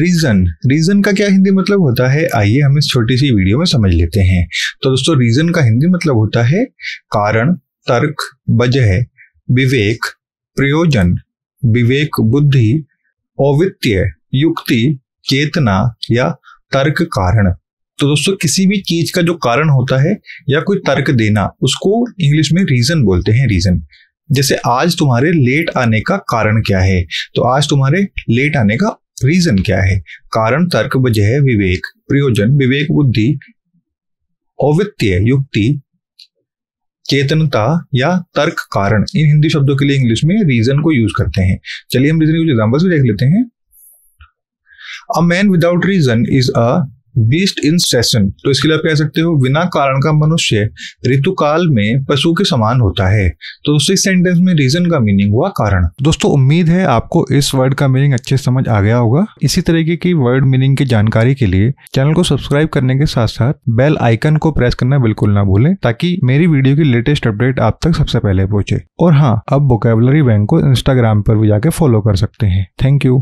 reason reason का क्या हिंदी मतलब होता है आइए हम इस छोटी सी वीडियो में समझ लेते हैं तो दोस्तों रीजन का हिंदी मतलब होता है कारण तर्क वजह विवेक प्रयोजन विवेक बुद्धि औवित्य युक्ति चेतना या तर्क कारण तो दोस्तों किसी भी चीज का जो कारण होता है या कोई तर्क देना उसको इंग्लिश में रीजन बोलते हैं रीजन जैसे आज तुम्हारे लेट आने का कारण क्या है तो आज तुम्हारे लेट आने का रीजन क्या है कारण तर्क वजह विवेक प्रयोजन विवेक बुद्धि औवित्य युक्ति चेतनता या तर्क कारण इन हिंदी शब्दों के लिए इंग्लिश में रीजन को यूज करते हैं चलिए हम रीजन कुछ एग्जाम्पल्स भी देख लेते हैं a man without reason is a beast in session तो इसके लिए आप कह सकते हो बिना कारण का मनुष्य ऋतुकाल में पशु के समान होता है तो उसी सेंटेंस में रीजन का मीनिंग हुआ कारण दोस्तों उम्मीद है आपको इस वर्ड का मीनिंग अच्छे समझ आ गया होगा इसी तरीके की वर्ड मीनिंग की जानकारी के लिए चैनल को सब्सक्राइब करने के साथ साथ बेल आइकन को प्रेस करना बिल्कुल ना भूले ताकि मेरी वीडियो की लेटेस्ट अपडेट आप तक सबसे पहले पहुंचे और हाँ अब वोकेबलरी बैंक को इंस्टाग्राम पर भी जाके फॉलो कर सकते हैं थैंक यू